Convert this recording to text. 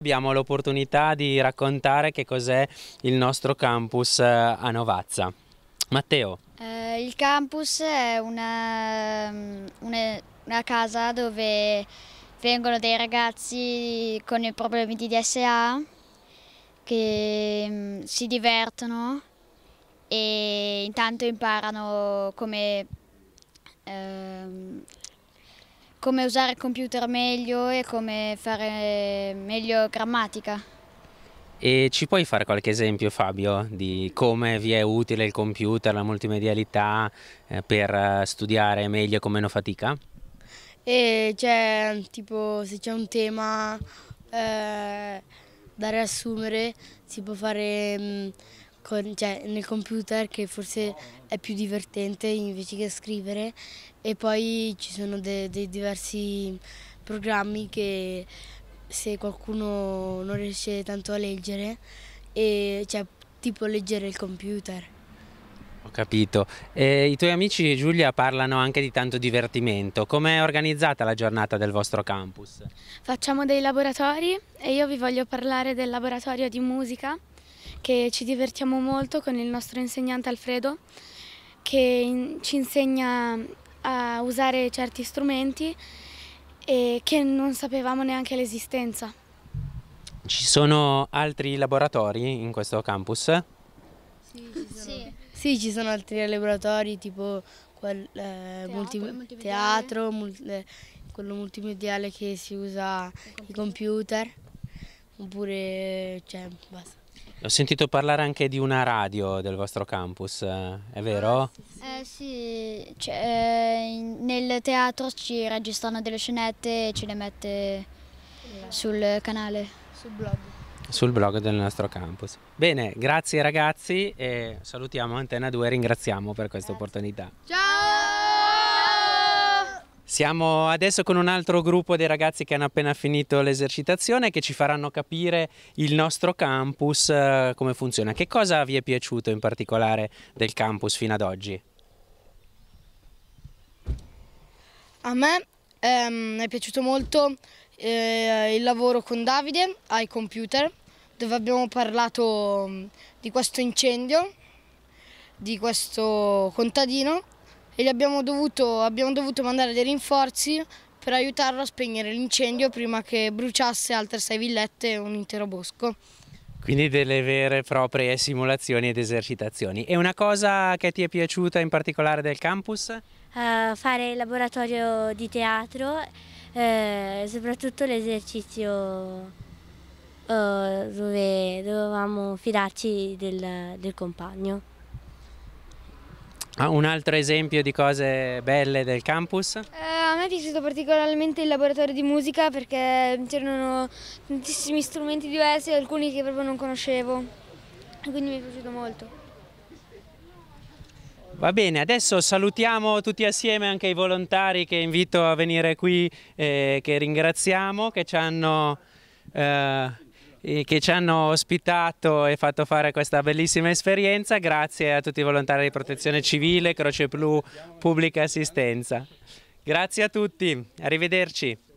Abbiamo l'opportunità di raccontare che cos'è il nostro campus eh, a Novazza. Matteo. Eh, il campus è una, mm, una, una, casa dove vengono dei ragazzi con i problemi di DSA che mm, si divertono e intanto imparano come eh, come usare il computer meglio e come fare meglio grammatica. E ci puoi fare qualche esempio Fabio di come vi è utile il computer, la multimedialità eh, per eh, studiare meglio con meno fatica? E cioè, tipo se c'è un tema eh, da riassumere si può fare mh, mm, con, cioè, nel computer che forse è più divertente invece che scrivere e poi ci sono dei de diversi programmi che se qualcuno non riesce tanto a leggere, e, cioè tipo leggere il computer. Ho capito. E I tuoi amici Giulia parlano anche di tanto divertimento. Com'è organizzata la giornata del vostro campus? Facciamo dei laboratori e io vi voglio parlare del laboratorio di musica che ci divertiamo molto con il nostro insegnante Alfredo che in ci insegna a usare certi strumenti e che non sapevamo neanche l'esistenza. Ci sono altri laboratori in questo campus? Sì, ci sono, sì. Sì, ci sono altri laboratori tipo quel, eh, teatro, multi teatro mul eh, quello multimediale che si usa i computer, computer oppure cioè, basta. Ho sentito parlare anche di una radio del vostro campus, è vero? Eh sì, cioè, eh, nel teatro ci registrano delle scenette e ce le mette sul canale. Sul blog. Sul blog del nostro campus. Bene, grazie ragazzi e salutiamo Antena 2 e ringraziamo per questa opportunità. Ciao! Siamo adesso con un altro gruppo di ragazzi che hanno appena finito l'esercitazione e che ci faranno capire il nostro campus, eh, come funziona. Che cosa vi è piaciuto in particolare del campus fino ad oggi? A me ehm, è piaciuto molto eh, il lavoro con Davide ai computer, dove abbiamo parlato mm, di questo incendio, di questo contadino e abbiamo dovuto, abbiamo dovuto mandare dei rinforzi per aiutarlo a spegnere l'incendio prima che bruciasse altre sei villette e un intero bosco. Quindi delle vere e proprie simulazioni ed esercitazioni. E una cosa che ti è piaciuta in particolare del campus? Uh, fare il laboratorio di teatro, eh, soprattutto l'esercizio eh, dove dovevamo fidarci del, del compagno. Ah, un altro esempio di cose belle del campus? Eh, a me è piaciuto particolarmente il laboratorio di musica perché c'erano tantissimi strumenti diversi, e alcuni che proprio non conoscevo, quindi mi è piaciuto molto. Va bene, adesso salutiamo tutti assieme anche i volontari che invito a venire qui, eh, che ringraziamo, che ci hanno... Eh, che ci hanno ospitato e fatto fare questa bellissima esperienza, grazie a tutti i volontari di protezione civile, Croce Blu, Pubblica Assistenza. Grazie a tutti, arrivederci.